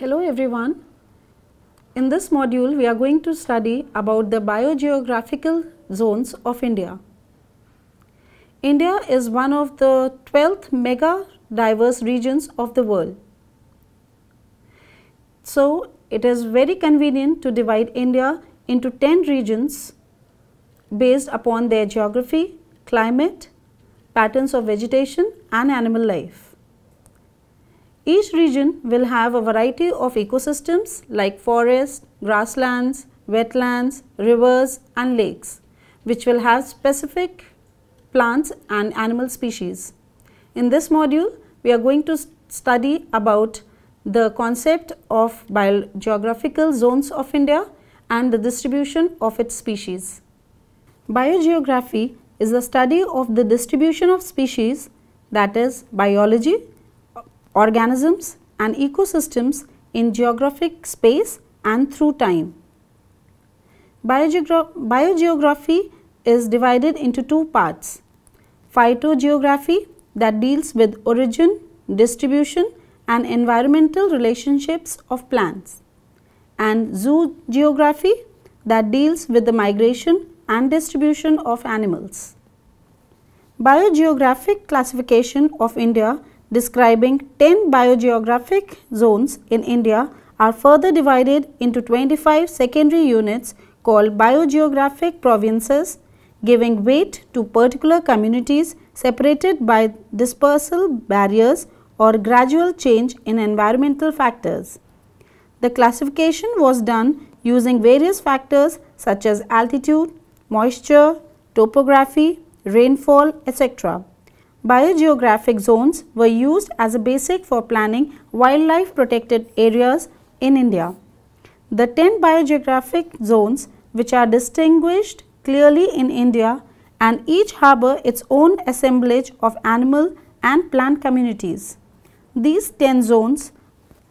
Hello everyone. In this module, we are going to study about the biogeographical zones of India. India is one of the 12th mega diverse regions of the world. So, it is very convenient to divide India into 10 regions based upon their geography, climate, patterns of vegetation and animal life. Each region will have a variety of ecosystems like forests, grasslands, wetlands, rivers and lakes which will have specific plants and animal species. In this module, we are going to study about the concept of biogeographical zones of India and the distribution of its species. Biogeography is the study of the distribution of species that is biology organisms and ecosystems in geographic space and through time. Biogeogra biogeography is divided into two parts, phytogeography that deals with origin, distribution and environmental relationships of plants and zoogeography that deals with the migration and distribution of animals. Biogeographic classification of India describing 10 biogeographic zones in India are further divided into 25 secondary units called biogeographic provinces giving weight to particular communities separated by dispersal barriers or gradual change in environmental factors. The classification was done using various factors such as altitude, moisture, topography, rainfall, etc. Biogeographic zones were used as a basic for planning wildlife protected areas in India. The 10 biogeographic zones which are distinguished clearly in India and each harbor its own assemblage of animal and plant communities. These 10 zones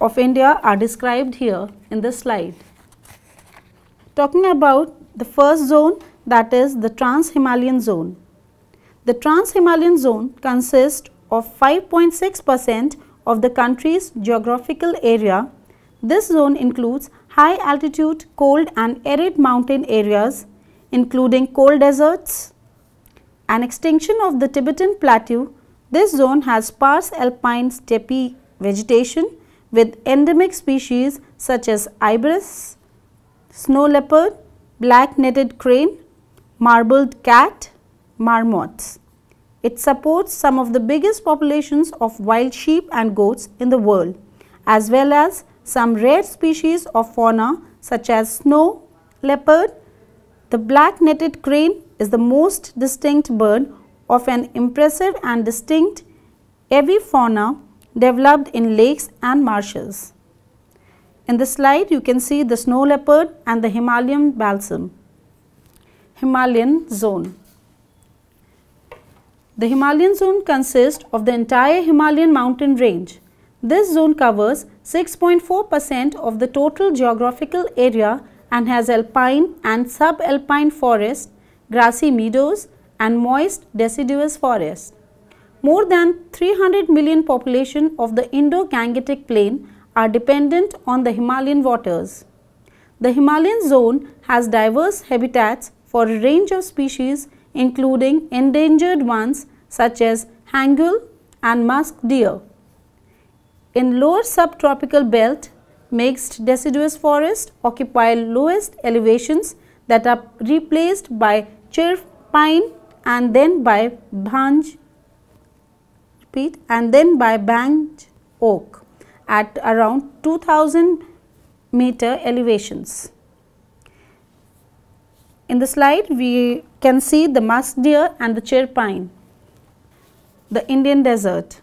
of India are described here in the slide. Talking about the first zone that is the Trans-Himalayan zone. The Trans-Himalayan Zone consists of 5.6% of the country's geographical area. This zone includes high altitude, cold and arid mountain areas including coal deserts. An extension of the Tibetan Plateau, this zone has sparse alpine steppe vegetation with endemic species such as ibris, snow leopard, black-netted crane, marbled cat, marmots. It supports some of the biggest populations of wild sheep and goats in the world, as well as some rare species of fauna such as snow, leopard. The black netted crane is the most distinct bird of an impressive and distinct avifauna developed in lakes and marshes. In the slide, you can see the snow leopard and the Himalayan balsam. Himalayan zone. The Himalayan zone consists of the entire Himalayan mountain range. This zone covers 6.4% of the total geographical area and has alpine and subalpine forest, grassy meadows and moist deciduous forest. More than 300 million population of the Indo-Gangetic plain are dependent on the Himalayan waters. The Himalayan zone has diverse habitats for a range of species including endangered ones such as hangul and musk deer. In lower subtropical belt, mixed deciduous forest occupy lowest elevations that are replaced by chair pine and then by bhanj repeat and then by bhanj oak at around 2000 meter elevations. In the slide, we can see the musk deer and the pine. the Indian desert.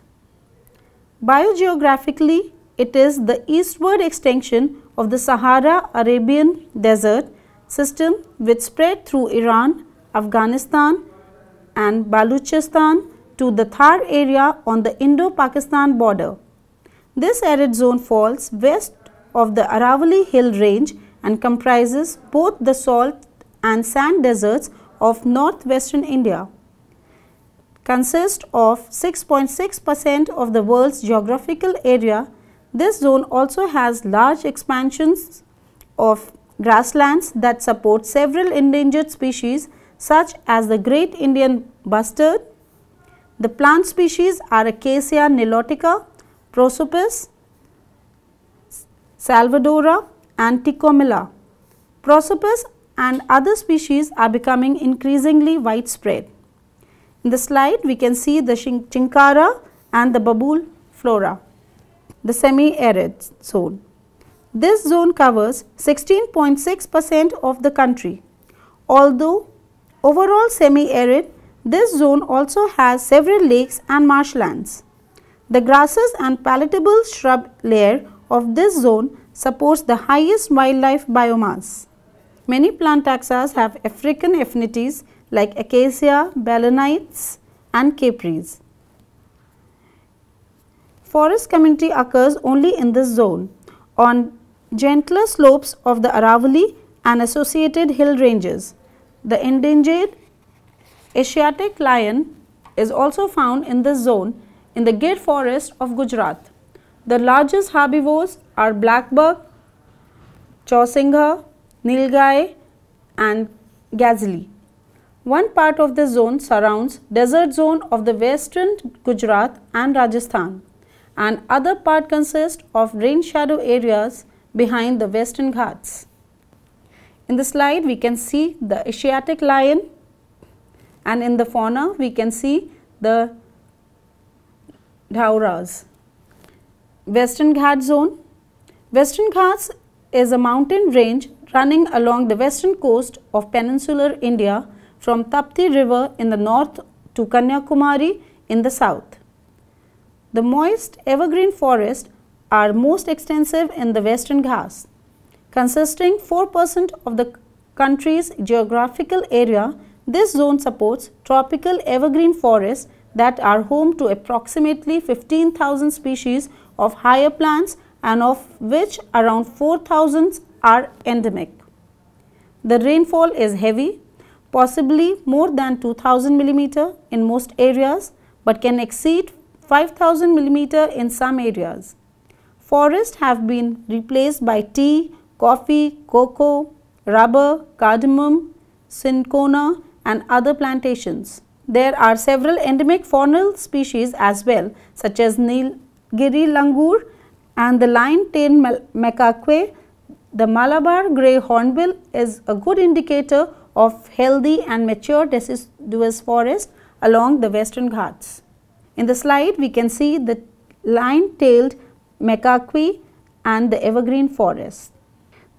Biogeographically, it is the eastward extension of the Sahara Arabian desert system which spread through Iran, Afghanistan and Baluchistan to the Thar area on the Indo-Pakistan border. This arid zone falls west of the Aravali hill range and comprises both the salt and sand deserts of northwestern India consist of 6.6% of the world's geographical area. This zone also has large expansions of grasslands that support several endangered species such as the great Indian bustard. The plant species are Acacia nilotica, Prosopis, Salvadora and Prosopis and other species are becoming increasingly widespread. In the slide, we can see the chinkara and the babul flora, the semi-arid zone. This zone covers 16.6 percent of the country. Although overall semi-arid, this zone also has several lakes and marshlands. The grasses and palatable shrub layer of this zone supports the highest wildlife biomass. Many plant taxas have African affinities like acacia, balanites and capris. Forest community occurs only in this zone on gentler slopes of the Aravalli and associated hill ranges. The endangered Asiatic lion is also found in this zone in the Gir forest of Gujarat. The largest herbivores are blackbuck, chausingha, Nilgai and Ghazali. One part of the zone surrounds desert zone of the western Gujarat and Rajasthan and other part consists of rain shadow areas behind the western Ghats. In the slide we can see the Asiatic lion and in the fauna we can see the Dhauras. Western Ghat zone. Western Ghats is a mountain range running along the western coast of peninsular India from Tapti river in the north to Kanyakumari in the south. The moist evergreen forests are most extensive in the western Ghats, consisting 4% of the country's geographical area. This zone supports tropical evergreen forests that are home to approximately 15,000 species of higher plants and of which around 4000 are endemic. The rainfall is heavy, possibly more than 2000 mm in most areas but can exceed 5000 mm in some areas. Forests have been replaced by tea, coffee, cocoa, rubber, cardamom, cinchona and other plantations. There are several endemic faunal species as well such as Nilgiri langur and the line tailed macaque, the Malabar grey hornbill is a good indicator of healthy and mature deciduous forest along the western ghats. In the slide, we can see the line-tailed macaque and the evergreen forest.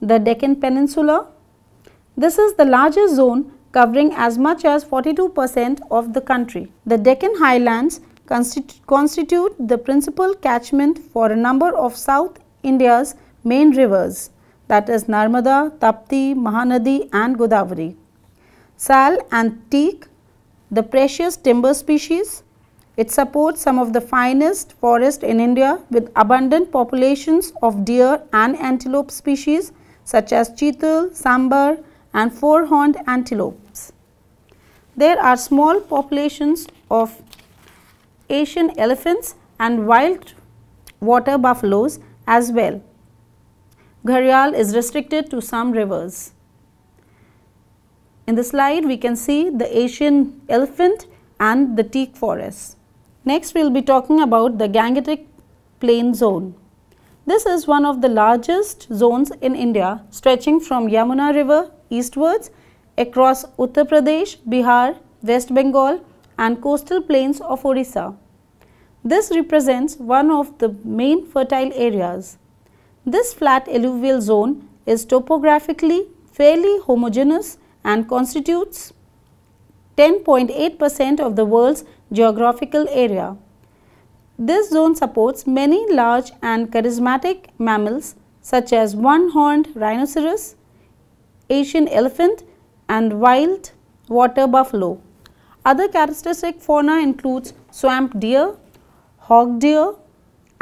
The Deccan Peninsula. This is the largest zone covering as much as 42% of the country. The Deccan Highlands constitute the principal catchment for a number of South India's main rivers that is Narmada, Tapti, Mahanadi and Godavari. Sal and teak, the precious timber species, it supports some of the finest forests in India with abundant populations of deer and antelope species such as cheetal, sambar and four-horned antelopes. There are small populations of Asian elephants and wild water buffaloes as well. Gharial is restricted to some rivers. In the slide, we can see the Asian elephant and the teak forest. Next, we will be talking about the Gangetic Plain Zone. This is one of the largest zones in India, stretching from Yamuna River eastwards across Uttar Pradesh, Bihar, West Bengal and coastal plains of Orissa. This represents one of the main fertile areas. This flat alluvial zone is topographically fairly homogeneous and constitutes 10.8% of the world's geographical area. This zone supports many large and charismatic mammals such as one-horned rhinoceros, Asian elephant and wild water buffalo. Other characteristic fauna includes swamp deer, hog deer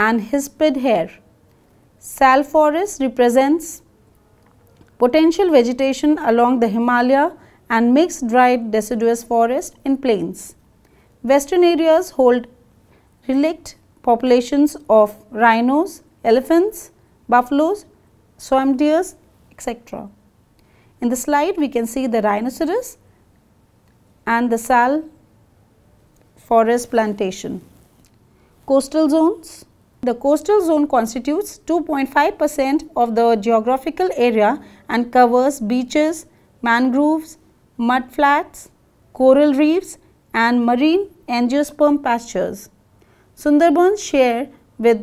and hispid hare. Sal forest represents potential vegetation along the Himalaya and mixed dried deciduous forest in plains. Western areas hold relict populations of rhinos, elephants, buffaloes, swamp deers, etc. In the slide, we can see the rhinoceros and the sal forest plantation coastal zones. The coastal zone constitutes 2.5% of the geographical area and covers beaches, mangroves, mudflats, coral reefs and marine angiosperm pastures. Sundarban's share with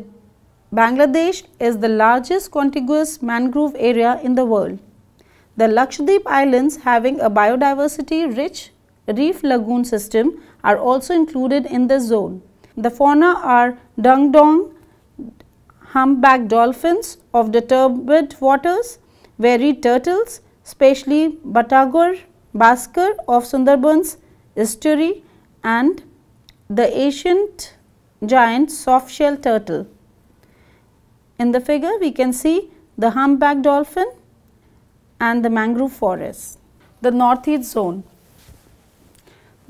Bangladesh is the largest contiguous mangrove area in the world. The Lakshadweep Islands having a biodiversity rich reef lagoon system are also included in this zone. The fauna are dung dong, humpback dolphins of the turbid waters, varied turtles, especially Batagor, Basker of Sundarbans estuary and the ancient giant soft shell turtle. In the figure we can see the humpback dolphin and the mangrove forest. The northeast zone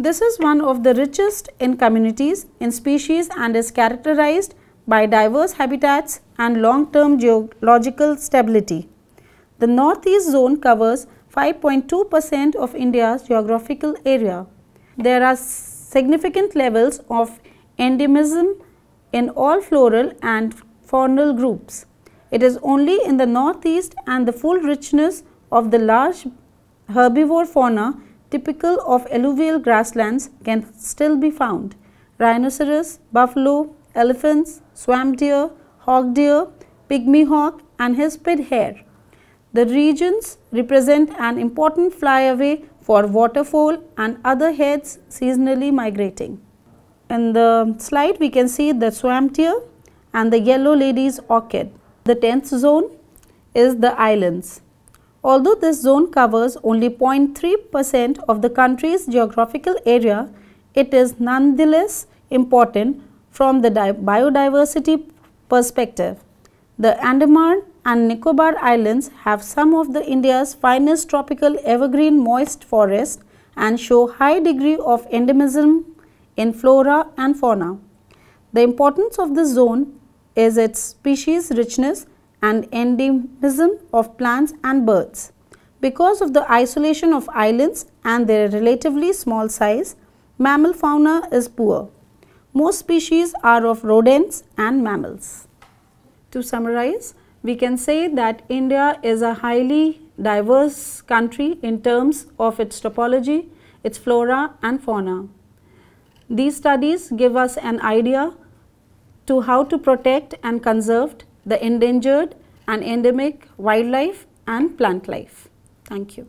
this is one of the richest in communities, in species and is characterized by diverse habitats and long-term geological stability. The northeast zone covers 5.2% of India's geographical area. There are significant levels of endemism in all floral and faunal groups. It is only in the northeast and the full richness of the large herbivore fauna typical of alluvial grasslands can still be found. Rhinoceros, buffalo, elephants, swamp deer, hog deer, pygmy hawk and hesped hare. The regions represent an important flyaway for waterfowl and other heads seasonally migrating. In the slide we can see the swamp deer and the yellow lady's orchid. The 10th zone is the islands. Although this zone covers only 0.3% of the country's geographical area, it is nonetheless important from the biodiversity perspective. The Andaman and Nicobar Islands have some of the India's finest tropical evergreen moist forests and show high degree of endemism in flora and fauna. The importance of this zone is its species richness and endemism of plants and birds. Because of the isolation of islands and their relatively small size, mammal fauna is poor. Most species are of rodents and mammals. To summarize, we can say that India is a highly diverse country in terms of its topology, its flora and fauna. These studies give us an idea to how to protect and conserve the endangered and endemic wildlife and plant life. Thank you.